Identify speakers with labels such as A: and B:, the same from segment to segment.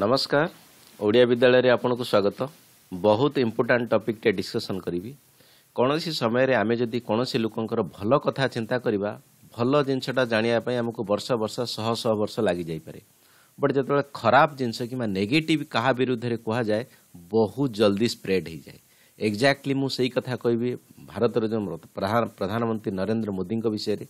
A: ନମସ୍କାର ଓଡ଼ିଆ ବିଦ୍ୟାଳୟରେ ଆପଣଙ୍କୁ ସ୍ୱାଗତ ବହୁତ ଇମ୍ପୋର୍ଟାଣ୍ଟ ଟପିକ୍ଟେ ଡିସ୍କସନ୍ କରିବି କୌଣସି ସମୟରେ ଆମେ ଯଦି କୌଣସି ଲୋକଙ୍କର ଭଲ କଥା ଚିନ୍ତା କରିବା ଭଲ ଜିନିଷଟା ଜାଣିବା ପାଇଁ ଆମକୁ ବର୍ଷ ବର୍ଷ ଶହ ଶହ ବର୍ଷ ଲାଗିଯାଇପାରେ ବଟ୍ ଯେତେବେଳେ ଖରାପ ଜିନିଷ କିମ୍ବା ନେଗେଟିଭ୍ କାହା ବିରୁଦ୍ଧରେ କୁହାଯାଏ ବହୁତ ଜଲ୍ଦି ସ୍ପ୍ରେଡ୍ ହୋଇଯାଏ ଏକ୍ଜାକ୍ଟଲି ମୁଁ ସେଇ କଥା କହିବି ଭାରତର ଯେଉଁ ପ୍ରଧାନମନ୍ତ୍ରୀ ନରେନ୍ଦ୍ର ମୋଦିଙ୍କ ବିଷୟରେ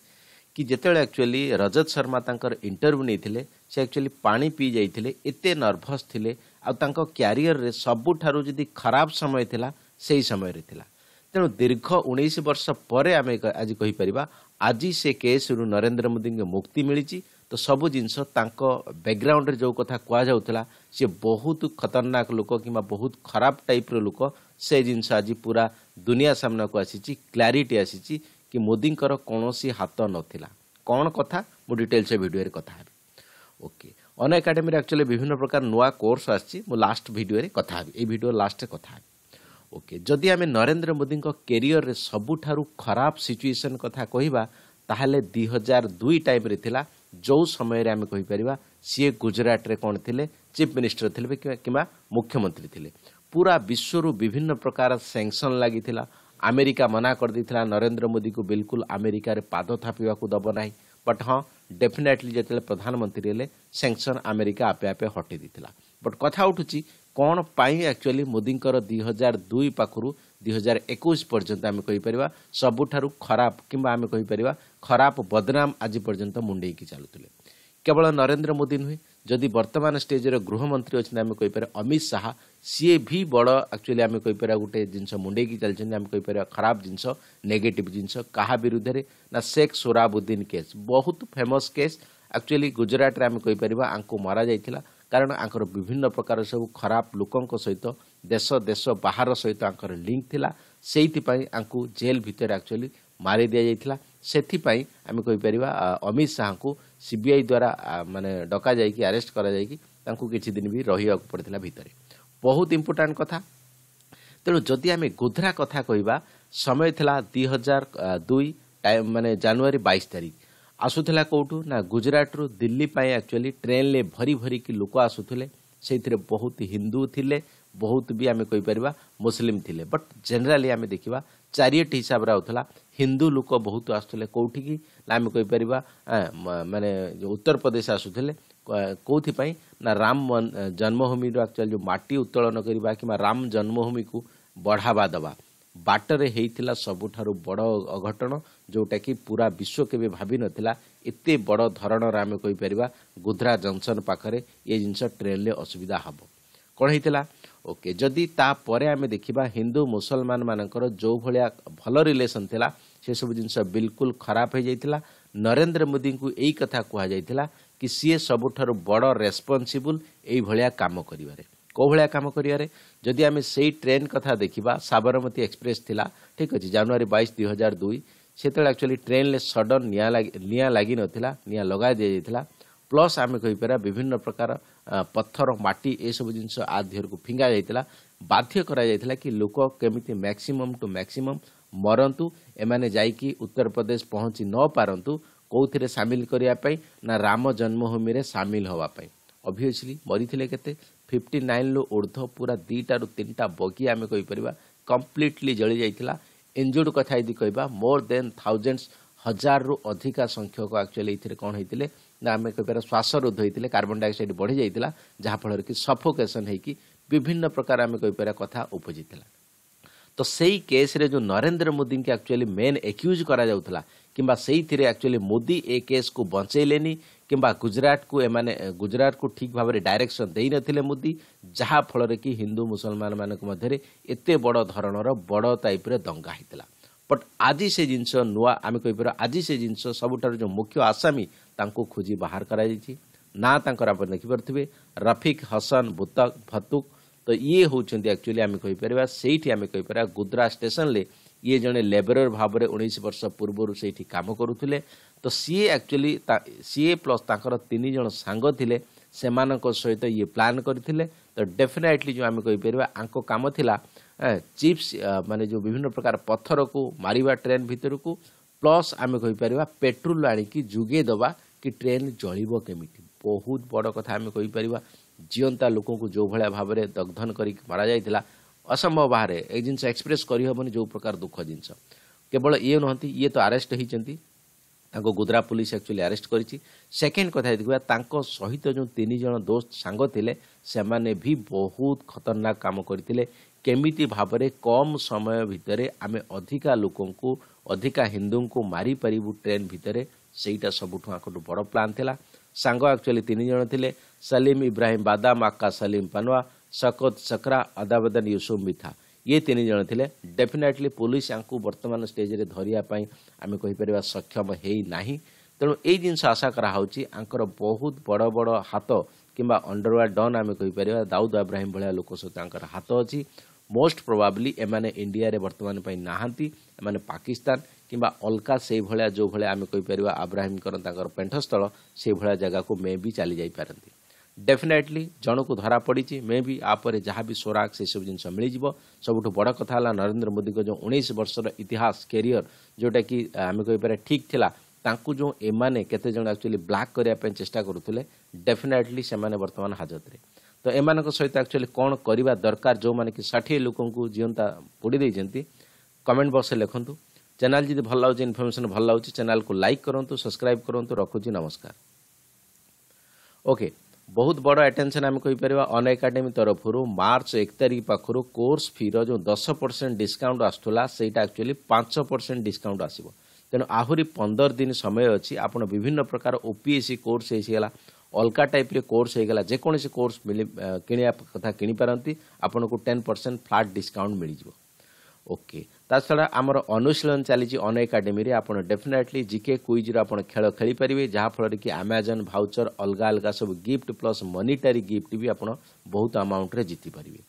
A: କି ଯେତେବେଳେ ଆକ୍ଚୁଆଲି ରଜତ ଶର୍ମା ତାଙ୍କର ଇଣ୍ଟରଭ୍ୟୁ ନେଇଥିଲେ ସେ ଆକ୍ଚୁଆଲି ପାଣି ପିଇ ଯାଇଥିଲେ ଏତେ ନର୍ଭସ୍ ଥିଲେ ଆଉ ତାଙ୍କ କ୍ୟାରିୟରରେ ସବୁଠାରୁ ଯଦି ଖରାପ ସମୟ ଥିଲା ସେହି ସମୟରେ ଥିଲା ତେଣୁ ଦୀର୍ଘ ଉଣେଇଶ ବର୍ଷ ପରେ ଆମେ ଆଜି କହିପାରିବା ଆଜି ସେ କେସ୍ରୁ ନରେନ୍ଦ୍ର ମୋଦିଙ୍କୁ ମୁକ୍ତି ମିଳିଛି ତ ସବୁ ଜିନିଷ ତାଙ୍କ ବ୍ୟାକ୍ଗ୍ରାଉଣ୍ଡରେ ଯେଉଁ କଥା କୁହାଯାଉଥିଲା ସିଏ ବହୁତ ଖତରନାକ ଲୋକ କିମ୍ବା ବହୁତ ଖରାପ ଟାଇପ୍ର ଲୋକ ସେ ଜିନିଷ ଆଜି ପୁରା ଦୁନିଆ ସାମ୍ନାକୁ ଆସିଛି କ୍ଲାରିଟି ଆସିଛି କି ମୋଦିଙ୍କର କୌଣସି ହାତ ନଥିଲା କ'ଣ କଥା ମୁଁ ଡିଟେଲ୍ସରେ ଭିଡ଼ିଓରେ କଥା ହେବି ଓକେ ଅନ୍ୟ ଏକାଡେମୀରେ ଆକ୍ଚୁଆଲି ବିଭିନ୍ନ ପ୍ରକାର ନୂଆ କୋର୍ସ ଆସିଛି ମୁଁ ଲାଷ୍ଟ ଭିଡ଼ିଓରେ କଥା ହେବି ଏଇ ଭିଡ଼ିଓ ଲାଷ୍ଟରେ କଥା ହେବି ଓକେ ଯଦି ଆମେ ନରେନ୍ଦ୍ର ମୋଦିଙ୍କ କେରିଅରରେ ସବୁଠାରୁ ଖରାପ ସିଚୁଏସନ୍ କଥା କହିବା ତାହେଲେ ଦୁଇ ହଜାର ଦୁଇ ଟାଇମ୍ରେ ଥିଲା ଯେଉଁ ସମୟରେ ଆମେ କହିପାରିବା ସିଏ ଗୁଜରାଟରେ କ'ଣ ଥିଲେ ଚିଫ୍ ମିନିଷ୍ଟର ଥିଲେ କିମ୍ବା ମୁଖ୍ୟମନ୍ତ୍ରୀ ଥିଲେ ପୁରା ବିଶ୍ୱରୁ ବିଭିନ୍ନ ପ୍ରକାର ସେଙ୍କସନ୍ ଲାଗିଥିଲା ଆମେରିକା ମନା କରିଦେଇଥିଲା ନରେନ୍ଦ୍ର ମୋଦିକୁ ବିଲକୁଲ ଆମେରିକାରେ ପାଦ ଥାପିବାକୁ ଦେବ ନାହିଁ ବଟ୍ ହଁ ଡେଫିନେଟଲି ଯେତେବେଳେ ପ୍ରଧାନମନ୍ତ୍ରୀ ହେଲେ ସେଙ୍କସନ୍ ଆମେରିକା ଆପେ ଆପେ ହଟେଇ ଦେଇଥିଲା ବଟ୍ କଥା ଉଠୁଛି କ'ଣ ପାଇଁ ଆକ୍ଚୁଆଲି ମୋଦିଙ୍କର ଦୁଇ ହଜାର ଦୁଇ ପାଖରୁ ଦୁଇ ହଜାର ଏକୋଇଶ ପର୍ଯ୍ୟନ୍ତ ଆମେ କହିପାରିବା ସବୁଠାରୁ ଖରାପ କିମ୍ବା ଆମେ କହିପାରିବା ଖରାପ ବଦନାମ ଆଜି ପର୍ଯ୍ୟନ୍ତ ମୁଣ୍ଡେଇକି ଚାଲୁଥିଲେ କେବଳ ନରେନ୍ଦ୍ର ମୋଦି ନୁହେଁ ଯଦି ବର୍ତ୍ତମାନ ଷ୍ଟେଜ୍ର ଗୃହମନ୍ତ୍ରୀ ଅଛନ୍ତି ଆମେ କହିପାରିବା ଅମିତ ଶାହା ସିଏ ବି ବଡ଼ ଆକ୍ଚୁଆଲି ଆମେ କହିପାରିବା ଗୋଟେ ଜିନିଷ ମୁଣ୍ଡେଇକି ଚାଲିଛନ୍ତି ଆମେ କହିପାରିବା ଖରାପ ଜିନିଷ ନେଗେଟିଭ୍ ଜିନିଷ କାହା ବିରୁଦ୍ଧରେ ନା ଶେଖ୍ ସୋରାବୁଦ୍ଦିନ କେସ୍ ବହୁତ ଫେମସ୍ କେସ୍ ଆକ୍ଚୁଆଲି ଗୁଜୁରାଟରେ ଆମେ କହିପାରିବା ଆଙ୍କୁ ମରାଯାଇଥିଲା କାରଣ ଆଙ୍କର ବିଭିନ୍ନ ପ୍ରକାର ସବୁ ଖରାପ ଲୋକଙ୍କ ସହିତ ଦେଶ ଦେଶ ବାହାର ସହିତ ଆଙ୍କର ଲିଙ୍କ୍ ଥିଲା ସେଇଥିପାଇଁ ଆଙ୍କୁ ଜେଲ୍ ଭିତରେ ଆକ୍ଚୁଆଲି ମାରି ଦିଆଯାଇଥିଲା ସେଥିପାଇଁ ଆମେ କହିପାରିବା ଅମିତ ଶାହାଙ୍କୁ ସିବିଆଇ ଦ୍ୱାରା ମାନେ ଡକାଯାଇକି ଆରେଷ୍ଟ କରାଯାଇକି ତାଙ୍କୁ କିଛି ଦିନ ବି ରହିବାକୁ ପଡ଼ିଥିଲା ଭିତରେ ବହୁତ ଇମ୍ପୋର୍ଟାଣ୍ଟ କଥା ତେଣୁ ଯଦି ଆମେ ଗୋଧ୍ରା କଥା କହିବା ସମୟ ଥିଲା ଦୁଇ ହଜାର ଦୁଇ ମାନେ ଜାନୁଆରୀ ବାଇଶ ତାରିଖ ଆସୁଥିଲା କେଉଁଠୁ ନା ଗୁଜରାଟରୁ ଦିଲ୍ଲୀ ପାଇଁ ଆକ୍ଚୁଆଲି ଟ୍ରେନ୍ରେ ଭରି ଭରିକି ଲୋକ ଆସୁଥିଲେ ସେଇଥିରେ ବହୁତ ହିନ୍ଦୁ ଥିଲେ ବହୁତ ବି ଆମେ କହିପାରିବା ମୁସଲିମ୍ ଥିଲେ ବଟ୍ ଜେନେରାଲି ଆମେ ଦେଖିବା ଚାରିଏଟ୍ ହିସାବରେ ଆଉଥିଲା ହିନ୍ଦୁ ଲୋକ ବହୁତ ଆସୁଥିଲେ କେଉଁଠିକି ନା ଆମେ କହିପାରିବା ମାନେ ଉତ୍ତରପ୍ରଦେଶ ଆସୁଥିଲେ କେଉଁଥିପାଇଁ ନା ରାମ ଜନ୍ମଭୂମିର ଆକ୍ଚୁଆଲି ଯେଉଁ ମାଟି ଉତ୍ତୋଳନ କରିବା କିମ୍ବା ରାମ ଜନ୍ମଭୂମିକୁ ବଢ଼ାବା ଦେବା ବାଟରେ ହେଇଥିଲା ସବୁଠାରୁ ବଡ଼ ଅଘଟଣ ଯେଉଁଟାକି ପୁରା ବିଶ୍ୱ କେବେ ଭାବିନଥିଲା ଏତେ ବଡ଼ ଧରଣର ଆମେ କହିପାରିବା ଗୁଦ୍ରା ଜଙ୍କସନ୍ ପାଖରେ ଏ ଜିନିଷ ଟ୍ରେନ୍ରେ ଅସୁବିଧା ହେବ କ'ଣ ହେଇଥିଲା ଓକେ ଯଦି ତାପରେ ଆମେ ଦେଖିବା ହିନ୍ଦୁ ମୁସଲମାନ ମାନଙ୍କର ଯେଉଁଭଳିଆ ଭଲ ରିଲେସନ୍ ଥିଲା ସେସବୁ ଜିନିଷ ବିଲକୁଲ ଖରାପ ହୋଇଯାଇଥିଲା ନରେନ୍ଦ୍ର ମୋଦିଙ୍କୁ ଏଇ କଥା କୁହାଯାଇଥିଲା କି ସିଏ ସବୁଠାରୁ ବଡ଼ ରେସ୍ପନ୍ସିବୁଲ୍ ଏଇଭଳିଆ କାମ କରିବାରେ କେଉଁ ଭଳିଆ କାମ କରିବାରେ ଯଦି ଆମେ ସେଇ ଟ୍ରେନ୍ କଥା ଦେଖିବା ସାବରମତୀ ଏକ୍ସପ୍ରେସ୍ ଥିଲା ଠିକ୍ ଅଛି ଜାନୁଆରୀ ବାଇଶ ଦୁଇ ହଜାର ଦୁଇ ସେତେବେଳେ ଆକ୍ଚୁଆଲି ଟ୍ରେନ୍ରେ ସଡନ୍ ନିଆଁ ଲାଗି ନିଆଁ ଲାଗିନଥିଲା ନିଆଁ ଲଗାଇ ଦିଆଯାଇଥିଲା ପ୍ଲସ୍ ଆମେ କହିପାରିବା ବିଭିନ୍ନ ପ୍ରକାର ପଥର ମାଟି ଏସବୁ ଜିନିଷ ଆ ଦେହରକୁ ଫିଙ୍ଗା ଯାଇଥିଲା ବାଧ୍ୟ କରାଯାଇଥିଲା କି ଲୋକ କେମିତି ମ୍ୟାକ୍ସିମମ୍ ଟୁ ମ୍ୟାକ୍ସିମମ୍ ମରନ୍ତୁ ଏମାନେ ଯାଇକି ଉତ୍ତରପ୍ରଦେଶ ପହଞ୍ଚି ନ ପାରନ୍ତୁ କେଉଁଥିରେ ସାମିଲ କରିବା ପାଇଁ ନା ରାମ ଜନ୍ମଭୂମିରେ ସାମିଲ ହେବା ପାଇଁ ଅଭିଅସ୍ଲି ମରିଥିଲେ କେତେ ଫିଫ୍ଟି ନାଇନ୍ରୁ ଉର୍ଦ୍ଧ୍ୱ ପୁରା ଦୁଇଟାରୁ ତିନିଟା ବଗି ଆମେ କହିପାରିବା କମ୍ପ୍ଲିଟଲି ଜଳି ଯାଇଥିଲା ଇଞ୍ଜୁର୍ଡ କଥା ଯଦି କହିବା ମୋର ଦେନ୍ ଥାଉଜେଣ୍ଡସ୍ ହଜାରରୁ ଅଧିକା ସଂଖ୍ୟକ ଆକ୍ଚୁଆଲି ଏଥିରେ କ'ଣ ହେଇଥିଲେ ଆମେ କହିପାରିବ ଶ୍ୱାସ ରୋଧ ହୋଇଥିଲେ କାର୍ବନ୍ ଡାଇଅକ୍ସାଇଡ଼ ବଢ଼ିଯାଇଥିଲା ଯାହାଫଳରେ କି ସଫୋକେସନ୍ ହୋଇକି ବିଭିନ୍ନ ପ୍ରକାର ଆମେ କହିପାରିବା କଥା ଉପୁଜିଥିଲା ତ ସେଇ କେସ୍ରେ ଯେଉଁ ନରେନ୍ଦ୍ର ମୋଦିଙ୍କୁ ଆକ୍ଚୁଆଲି ମେନ୍ ଏକ୍ୟୁଜ୍ କରାଯାଉଥିଲା କିମ୍ବା ସେଇଥିରେ ଆକ୍ଚୁଆଲି ମୋଦି ଏ କେସ୍କୁ ବଞ୍ଚେଇଲେନି କିମ୍ବା ଗୁଜରାଟକୁ ଏମାନେ ଗୁଜରାଟକୁ ଠିକ୍ ଭାବରେ ଡାଇରେକ୍ସନ୍ ଦେଇନଥିଲେ ମୋଦି ଯାହାଫଳରେ କି ହିନ୍ଦୁ ମୁସଲମାନମାନଙ୍କ ମଧ୍ୟରେ ଏତେ ବଡ଼ ଧରଣର ବଡ଼ ଟାଇପ୍ର ଦଙ୍ଗା ହୋଇଥିଲା ବଟ୍ ଆଜି ସେ ଜିନିଷ ନୂଆ ଆମେ କହିପାରିବା ଆଜି ସେ ଜିନିଷ ସବୁଠାରୁ ଯେଉଁ ମୁଖ୍ୟ ଆସାମୀ ତାଙ୍କୁ ଖୋଜି ବାହାର କରାଯାଇଛି ନା ତାଙ୍କର ଆପଣ ଦେଖିପାରୁଥିବେ ରଫିକ୍ ହସନ ଭୁତକ ଫତୁକ୍ ତ ଇଏ ହେଉଛନ୍ତି ଆକ୍ଚୁଆଲି ଆମେ କହିପାରିବା ସେଇଠି ଆମେ କହିପାରିବା ଗୁଦ୍ରା ଷ୍ଟେସନରେ ଇଏ ଜଣେ ଲେବରର ଭାବରେ ଉଣେଇଶ ବର୍ଷ ପୂର୍ବରୁ ସେଇଠି କାମ କରୁଥିଲେ ତ ସିଏ ଆକ୍ଚୁଆଲି ସିଏ ପ୍ଲସ୍ ତାଙ୍କର ତିନି ଜଣ ସାଙ୍ଗ ଥିଲେ ସେମାନଙ୍କ ସହିତ ଇଏ ପ୍ଲାନ୍ କରିଥିଲେ ତ ଡେଫିନାଇଟଲି ଯେଉଁ ଆମେ କହିପାରିବା ଆଙ୍କ କାମ ଥିଲା ଚିପ୍ସ ମାନେ ଯେଉଁ ବିଭିନ୍ନ ପ୍ରକାର ପଥରକୁ ମାରିବା ଟ୍ରେନ୍ ଭିତରକୁ প্লস আমি কইপারা পেট্রোল আনিকি যোগাই দেবা কি ট্রেন চলব কেমিটি বহুত বড় কথা আমি কইপারা জিয়ন্তা লোককে যেভাবে ভাবে দগ্ধন করি মারা যাই অসম্ভব বাহারে এই জিনিস এক্সপ্রেস করিহবনি যে প্রকার দুঃখ জিনিস কেবল ইয়ে নুহতি ইয়ে তো আরেস্ট হয়েছেন ତାଙ୍କୁ ଗୁଦରା ପୋଲିସ ଆକ୍ଚୁଆଲି ଆରେଷ୍ଟ କରିଛି ସେକେଣ୍ଡ କଥା ଦେଖିବା ତାଙ୍କ ସହିତ ଯେଉଁ ତିନି ଜଣ ଦୋସ୍ତ ସାଙ୍ଗ ଥିଲେ ସେମାନେ ବି ବହୁତ ଖତରନାକ କାମ କରିଥିଲେ କେମିତି ଭାବରେ କମ୍ ସମୟ ଭିତରେ ଆମେ ଅଧିକା ଲୋକଙ୍କୁ ଅଧିକା ହିନ୍ଦୁଙ୍କୁ ମାରିପାରିବୁ ଟ୍ରେନ୍ ଭିତରେ ସେଇଟା ସବୁଠୁ ଆଙ୍କଠୁ ବଡ଼ ପ୍ଲାନ୍ ଥିଲା ସାଙ୍ଗ ଆକ୍ଚୁଆଲି ତିନି ଜଣ ଥିଲେ ସଲିମ୍ ଇବ୍ରାହିମ୍ ବାଦାମ ଆକା ସଲିମ୍ ପାନୱା ଶକତ ସକରା ଅଦାବଦନ ୟୁସୁଫ୍ ମିଥା ଇଏ ତିନି ଜଣ ଥିଲେ ଡେଫିନେଟଲି ପୋଲିସ ୟାଙ୍କୁ ବର୍ତ୍ତମାନ ଷ୍ଟେଜ୍ରେ ଧରିବା ପାଇଁ ଆମେ କହିପାରିବା ସକ୍ଷମ ହେଇନାହିଁ ତେଣୁ ଏଇ ଜିନିଷ ଆଶା କରାହେଉଛି ଆଙ୍କର ବହୁତ ବଡ଼ ବଡ଼ ହାତ କିମ୍ବା ଅଣ୍ଡରୱା ଡନ୍ ଆମେ କହିପାରିବା ଦାଉଦ ଆବ୍ରାହିମ୍ ଭଳିଆ ଲୋକ ସହିତ ତାଙ୍କର ହାତ ଅଛି ମୋଷ୍ଟ ପ୍ରୋବାବ୍ଲି ଏମାନେ ଇଣ୍ଡିଆରେ ବର୍ତ୍ତମାନ ପାଇଁ ନାହାନ୍ତି ଏମାନେ ପାକିସ୍ତାନ କିମ୍ବା ଅଲଗା ସେଇଭଳିଆ ଯେଉଁଭଳିଆ ଆମେ କହିପାରିବା ଆବ୍ରାହିମଙ୍କର ତାଙ୍କର ପେଣ୍ଠସ୍ଥଳ ସେଇଭଳିଆ ଜାଗାକୁ ମେ ବି ଚାଲି ଯାଇପାରନ୍ତି ଡେଫିନେଟଲି ଜଣକୁ ଧରାପଡ଼ିଛି ମେ ବି ଆ ପରେ ଯାହା ବି ସ୍ୱରାଗ ସେସବୁ ଜିନିଷ ମିଳିଯିବ ସବୁଠୁ ବଡ଼ କଥା ହେଲା ନରେନ୍ଦ୍ର ମୋଦିଙ୍କ ଯେଉଁ ଉଣେଇଶ ବର୍ଷର ଇତିହାସ କ୍ୟାରିୟର ଯେଉଁଟାକି ଆମେ କହିପାରିବା ଠିକ୍ ଥିଲା ତାଙ୍କୁ ଯେଉଁ ଏମାନେ କେତେଜଣ ଆକ୍ଚୁଆଲି ବ୍ଲାକ୍ କରିବା ପାଇଁ ଚେଷ୍ଟା କରୁଥିଲେ ଡେଫିନେଟଲି ସେମାନେ ବର୍ତ୍ତମାନ ହାଜତରେ ତ ଏମାନଙ୍କ ସହିତ ଆକ୍ଚୁଆଲି କ'ଣ କରିବା ଦରକାର ଯେଉଁମାନେ କି ଷାଠିଏ ଲୋକଙ୍କୁ ଜୀଅନ୍ତା ପୋଡ଼ି ଦେଇଛନ୍ତି କମେଣ୍ଟ ବକ୍ସରେ ଲେଖନ୍ତୁ ଚ୍ୟାନେଲ୍ ଯଦି ଭଲ ଲାଗୁଛି ଇନଫର୍ମେସନ୍ ଭଲ ଲାଗୁଛି ଚ୍ୟାନେଲ୍କୁ ଲାଇକ୍ କରନ୍ତୁ ସବସ୍କ୍ରାଇବ୍ କରନ୍ତୁ ରଖୁଛି ନମସ୍କାର ଓକେ ବହୁତ ବଡ଼ ଆଟେନସନ୍ ଆମେ କହିପାରିବା ଅନ୍ ଏକାଡେମୀ ତରଫରୁ ମାର୍ଚ୍ଚ ଏକ ତାରିଖ ପାଖରୁ କୋର୍ସ ଫି'ର ଯେଉଁ ଦଶ ପରସେଣ୍ଟ ଡିସ୍କାଉଣ୍ଟ ଆସୁଥିଲା ସେଇଟା ଆକ୍ଚୁଆଲି ପାଞ୍ଚ ପରସେଣ୍ଟ ଡିସ୍କାଉଣ୍ଟ ଆସିବ ତେଣୁ ଆହୁରି ପନ୍ଦର ଦିନ ସମୟ ଅଛି ଆପଣ ବିଭିନ୍ନ ପ୍ରକାର ଓପିଏସ୍ସି କୋର୍ସ ହେଇଗଲା ଅଲଗା ଟାଇପ୍ରେ କୋର୍ସ ହୋଇଗଲା ଯେକୌଣସି କୋର୍ସ ମିଳି କିଣିବା କଥା କିଣିପାରନ୍ତି ଆପଣଙ୍କୁ ଟେନ୍ ପରସେଣ୍ଟ ଫ୍ଲାଟ୍ ଡିସ୍କାଉଣ୍ଟ ମିଳିଯିବ ଓକେ ତା ଛଡ଼ା ଆମର ଅନୁଶୀଳନ ଚାଲିଛି ଅନ ଏକାଡେମୀରେ ଆପଣ ଡେଫିନେଟଲି ଜିକେ କୁଇଜ୍ର ଆପଣ ଖେଳ ଖେଳିପାରିବେ ଯାହାଫଳରେ କି ଆମାଜନ୍ ଭାଉଚର ଅଲଗା ଅଲଗା ସବୁ ଗିଫ୍ଟ ପ୍ଲସ୍ ମନିଟାରୀ ଗିଫ୍ଟ ବି ଆପଣ ବହୁତ ଆମାଉଣ୍ଟରେ ଜିତିପାରିବେ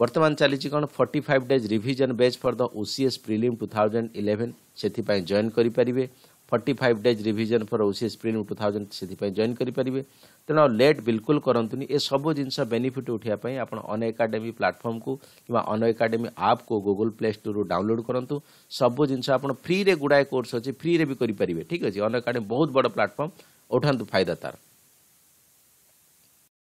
A: ବର୍ତ୍ତମାନ ଚାଲିଛି କ'ଣ forty five days revision base for the OCS prelim two thousand eleven ସେଥିପାଇଁ ଜଏନ୍ କରିପାରିବେ forty five days revision for O C S print two thousand ସେଥିପାଇଁ ଜଏନ୍ କରିପାରିବେ ତେଣୁ ଆଉ ଲେଟ୍ ବିଲକୁଲ କରନ୍ତୁନି ଏସବୁ ଜିନିଷ ବେନିଫିଟ୍ ଉଠାଇବା ପାଇଁ ଆପଣ ଅନ ଏକାଡେମୀ ପ୍ଲାଟଫର୍ମକୁ କିମ୍ବା ଅନ ଏକାଡେମୀ ଆପ୍କୁ ଗୁଗୁଲ୍ ପ୍ଲେ ଷ୍ଟୋରରୁ ଡାଉନଲୋଡ୍ କରନ୍ତୁ ସବୁ ଜିନିଷ ଆପଣ ଫ୍ରିରେ ଗୁଡ଼ାଏ କୋର୍ସ ଅଛି ଫ୍ରିରେ ବି କରିପାରିବେ ଠିକ୍ ଅଛି ଅନ ଏକାଡେମୀ ବହୁତ ବଡ଼ ପ୍ଲାଟଫର୍ମ ଉଠାନ୍ତୁ ଫାଇଦା ତାର